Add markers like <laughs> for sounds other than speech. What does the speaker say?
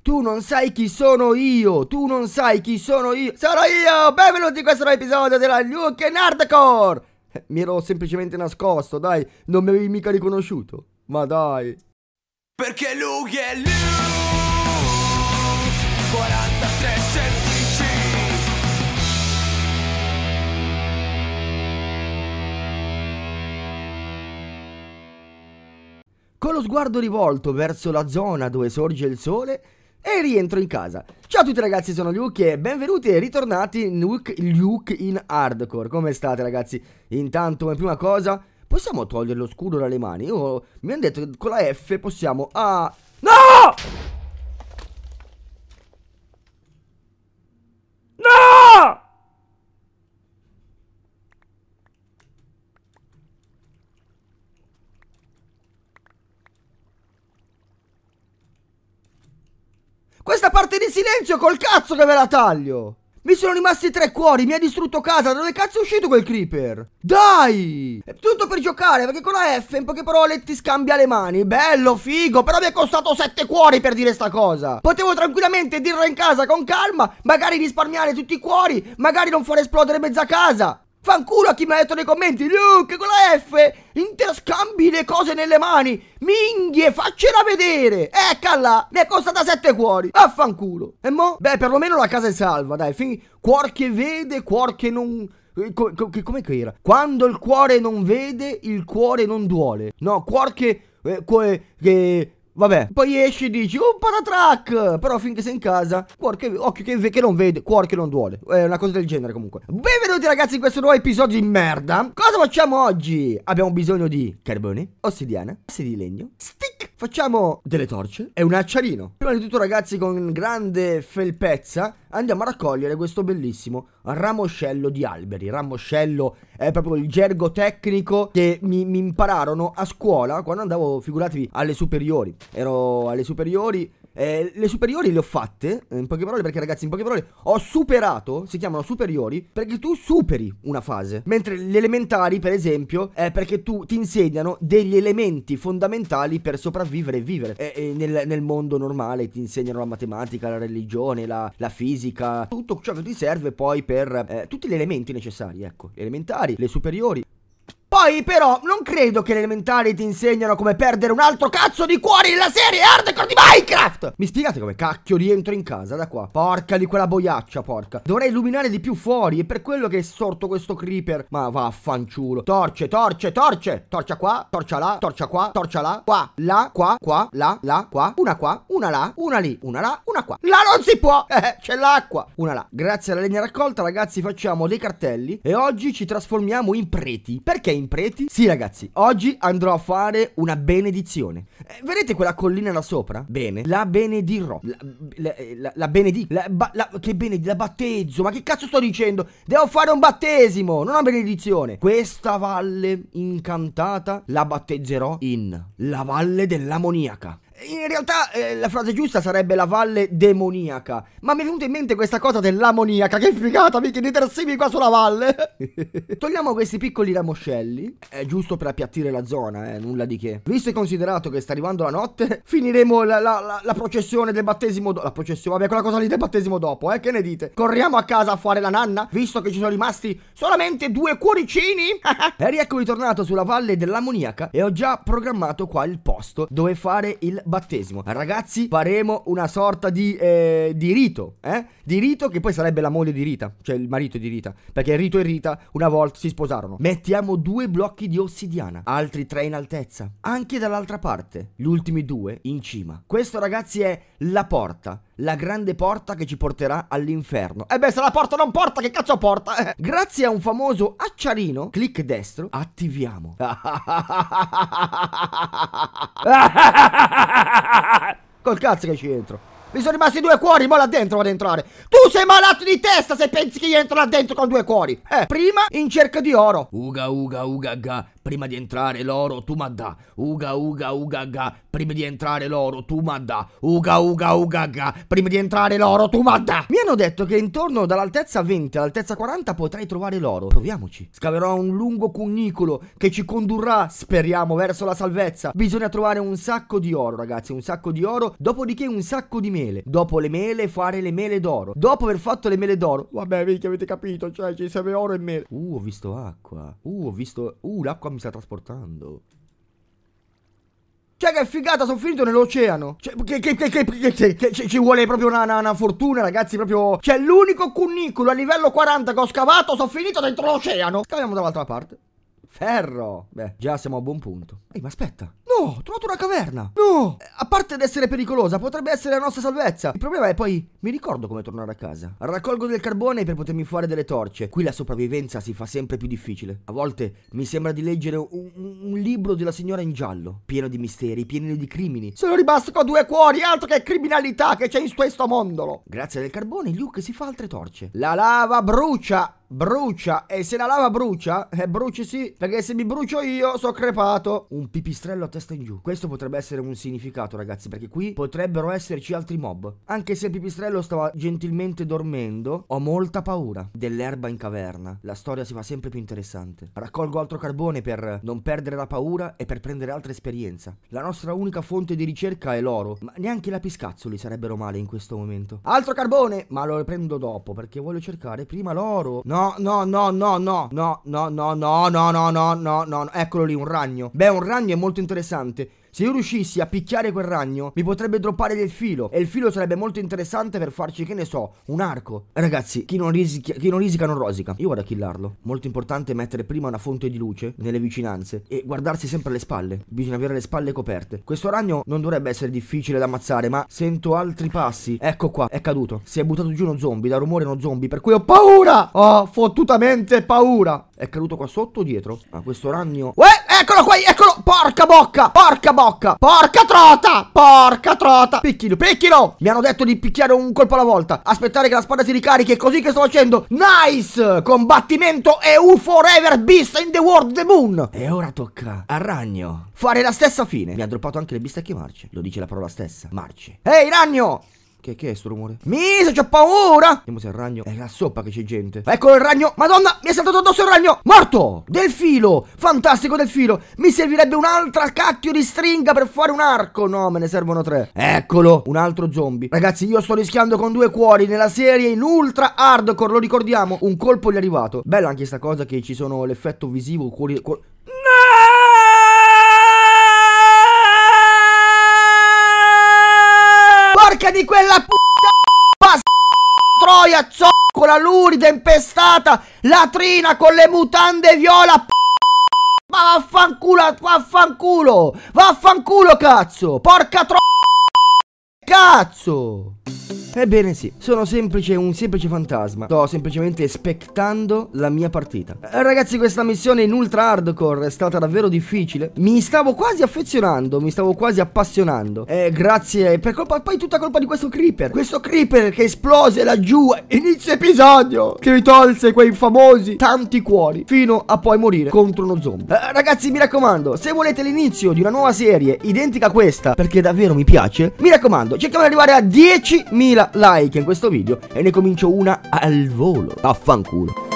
Tu non sai chi sono io, tu non sai chi sono io, sarò io! Benvenuti in questo nuovo episodio della Luke Nardcore! <laughs> Mi ero semplicemente nascosto, dai, non mi avevi mica riconosciuto. Ma dai. Perché Luke è Luke, 43 semplici. Con lo sguardo rivolto verso la zona dove sorge il sole, e rientro in casa. Ciao a tutti ragazzi, sono Luke e benvenuti e ritornati in Luke, Luke in Hardcore. Come state ragazzi? Intanto, come prima cosa, possiamo togliere lo scudo dalle mani? Io oh, mi hanno detto che con la F possiamo... Ah... No! state in silenzio col cazzo che ve la taglio! Mi sono rimasti tre cuori, mi ha distrutto casa, da dove cazzo è uscito quel creeper? Dai! È tutto per giocare, perché con la F in poche parole ti scambia le mani. Bello, figo, però mi è costato sette cuori per dire sta cosa. Potevo tranquillamente dirla in casa con calma, magari risparmiare tutti i cuori, magari non far esplodere mezza casa. Fanculo a chi mi ha detto nei commenti, Luke, con la F, Interscambio le cose nelle mani, minghie, faccela vedere. Eccala, mi è costata sette cuori. Affanculo. E mo? Beh, perlomeno la casa è salva, dai. Fin... Cuor che vede, cuor che non... Eh, co co come che era? Quando il cuore non vede, il cuore non duole. No, cuor che... Eh, eh che Vabbè, poi esci e dici, oh, un paratrack, però finché sei in casa, cuor che, occhio che, che non vede, cuor che non duole, è una cosa del genere comunque. Benvenuti ragazzi in questo nuovo episodio di merda. Cosa facciamo oggi? Abbiamo bisogno di carbone, ossidiana, asse di legno, stick, facciamo delle torce e un acciarino. Prima di tutto ragazzi con grande felpezza andiamo a raccogliere questo bellissimo ramoscello di alberi. Ramoscello è proprio il gergo tecnico che mi, mi impararono a scuola quando andavo, figuratevi, alle superiori. Ero alle superiori eh, le superiori le ho fatte, in poche parole, perché ragazzi, in poche parole, ho superato, si chiamano superiori, perché tu superi una fase. Mentre le elementari, per esempio, è perché tu ti insegnano degli elementi fondamentali per sopravvivere e vivere. E, e nel, nel, mondo normale ti insegnano la matematica, la religione, la, la fisica, tutto ciò che ti serve poi per eh, tutti gli elementi necessari, ecco, elementari, le superiori, poi però non credo che le elementari ti insegnano come perdere un altro cazzo di cuore nella serie hardcore di Minecraft Mi spiegate come cacchio rientro in casa da qua? Porca di quella boiaccia, porca Dovrei illuminare di più fuori, e per quello che è sorto questo creeper Ma vaffanciulo Torce, torce, torce Torcia qua, torcia là, torcia qua, torcia là Qua, là, qua, qua, là, là, qua Una qua, una là, una lì, una là, una qua Là non si può, <laughs> eh, c'è l'acqua Una là Grazie alla legna raccolta ragazzi facciamo dei cartelli E oggi ci trasformiamo in preti Perché in preti? preti? Sì ragazzi, oggi andrò a fare una benedizione. Eh, vedete quella collina là sopra? Bene, la benedirò. La, eh, la, la, la benedico. che benedico, la battezzo. Ma che cazzo sto dicendo? Devo fare un battesimo, non una benedizione. Questa valle incantata la battezzerò in la valle dell'ammoniaca. In realtà eh, la frase giusta sarebbe la valle demoniaca. Ma mi è venuta in mente questa cosa dell'ammoniaca. Che figata, mica di tersivi qua sulla valle. <laughs> Togliamo questi piccoli ramoscelli. È giusto per appiattire la zona, eh, nulla di che. Visto e considerato che sta arrivando la notte, <laughs> finiremo la, la, la, la processione del battesimo. dopo. la processione, vabbè, quella cosa lì del battesimo dopo, eh. Che ne dite? Corriamo a casa a fare la nanna, visto che ci sono rimasti solamente due cuoricini. <laughs> e rieccomi ritornato sulla valle dell'ammoniaca e ho già programmato qua il posto dove fare il battesimo. Ragazzi, faremo una sorta di, eh, di rito, eh? Di rito che poi sarebbe la moglie di Rita, cioè il marito di Rita, perché Rito e Rita una volta si sposarono. Mettiamo due blocchi di ossidiana, altri tre in altezza, anche dall'altra parte, gli ultimi due in cima. Questo ragazzi è la porta la grande porta che ci porterà all'inferno. E eh beh, se la porta non porta, che cazzo porta? Eh? Grazie a un famoso acciarino, clic destro, attiviamo. <laughs> Col cazzo che ci entro. Mi sono rimasti due cuori, ma là dentro vado ad entrare. Tu sei malato di testa se pensi che io entro là dentro con due cuori. Eh, prima in cerca di oro. Uga, uga, uga, ga prima di entrare l'oro tu m'adda, uga uga uga ga, prima di entrare l'oro tu m'adda, uga uga uga ga, prima di entrare l'oro tu m'adda. Mi hanno detto che intorno dall'altezza 20 all'altezza 40 potrei trovare l'oro, proviamoci. Scaverò un lungo cunicolo che ci condurrà, speriamo, verso la salvezza. Bisogna trovare un sacco di oro ragazzi, un sacco di oro, dopodiché un sacco di mele. Dopo le mele fare le mele d'oro, dopo aver fatto le mele d'oro, vabbè vedi che avete capito, cioè ci serve oro e mele. Uh ho visto acqua, uh ho visto, uh l'acqua mi mi sta trasportando. Cioè che figata, sono finito nell'oceano. Cioè, che, che, che, che, che, ci vuole proprio una, una, una fortuna, ragazzi, proprio... Cioè, l'unico cunicolo a livello 40 che ho scavato, sono finito dentro l'oceano. Scaviamo dall'altra parte. Ferro. Beh, già siamo a buon punto. Ehi, ma aspetta. Oh, ho trovato una caverna. No, eh, a parte ad essere pericolosa, potrebbe essere la nostra salvezza. Il problema è poi, mi ricordo come tornare a casa. Raccolgo del carbone per potermi fare delle torce. Qui la sopravvivenza si fa sempre più difficile. A volte mi sembra di leggere un, un libro della signora in giallo, pieno di misteri, pieno di crimini. Sono rimasto con due cuori, altro che criminalità che c'è in questo mondolo. Grazie al carbone, Luke si fa altre torce. La lava brucia brucia e se la lava brucia, eh, bruci sì, perché se mi brucio io sono crepato. Un pipistrello a testa in giù. Questo potrebbe essere un significato, ragazzi, perché qui potrebbero esserci altri mob. Anche se il pipistrello stava gentilmente dormendo, ho molta paura dell'erba in caverna. La storia si fa sempre più interessante. Raccolgo altro carbone per non perdere la paura e per prendere altra esperienza. La nostra unica fonte di ricerca è l'oro, ma neanche i lapiscazzoli sarebbero male in questo momento. Altro carbone, ma lo prendo dopo perché voglio cercare prima l'oro. No, No, no, no, no, no, no, no, no, no, no, no, no, no, no, eccolo lì, un ragno. Beh, un ragno è molto interessante. Se io riuscissi a picchiare quel ragno, mi potrebbe droppare del filo. E il filo sarebbe molto interessante per farci, che ne so, un arco. Ragazzi, chi non, risica, chi non risica non rosica. Io vado a killarlo. Molto importante mettere prima una fonte di luce nelle vicinanze e guardarsi sempre alle spalle. Bisogna avere le spalle coperte. Questo ragno non dovrebbe essere difficile da ammazzare, ma sento altri passi. Ecco qua, è caduto. Si è buttato giù uno zombie, da rumore uno zombie, per cui ho paura! Ho fottutamente paura! È caduto qua sotto o dietro? Ah, questo ragno... Uè, eccolo qua, eccolo! Porca bocca! Porca bocca! blocca. Porca trota! Porca trota! Picchilo, picchilo! Mi hanno detto di picchiare un colpo alla volta. Aspettare che la spada si ricarichi. È così che sto facendo. Nice! Combattimento EU Forever Beast in the World the Moon. E ora tocca al Ragno fare la stessa fine. Mi ha droppato anche le bistecche marce. Lo dice la parola stessa. Marce. Ehi, Ragno! Che, che è sto rumore? Misa, c'ho paura! Vediamo se è il ragno. È la soppa che c'è gente. Eccolo il ragno. Madonna, mi è saltato addosso il ragno. Morto! Del filo. Fantastico del filo. Mi servirebbe un'altra cacchio di stringa per fare un arco. No, me ne servono tre. Eccolo, un altro zombie. Ragazzi, io sto rischiando con due cuori nella serie in ultra hardcore, lo ricordiamo. Un colpo gli è arrivato. Bella anche sta cosa che ci sono l'effetto visivo. Cuori... cuori di quella puttana troia zoccola lurida impestata latrina con le mutande viola ma vaffanculo vaffanculo vaffanculo cazzo porca tro cazzo Ebbene sì, sono semplice un semplice fantasma. Sto semplicemente spectando la mia partita. Eh, ragazzi, questa missione in ultra hardcore è stata davvero difficile. Mi stavo quasi affezionando, mi stavo quasi appassionando. Eh, grazie, per colpa poi tutta colpa di questo creeper. Questo creeper che esplose laggiù, inizio episodio, che mi tolse quei famosi tanti cuori, fino a poi morire contro uno zombie. Eh, ragazzi, mi raccomando, se volete l'inizio di una nuova serie identica a questa, perché davvero mi piace, mi raccomando, cerchiamo di arrivare a 10.000 2000 like in questo video e ne comincio una al volo. Affanculo.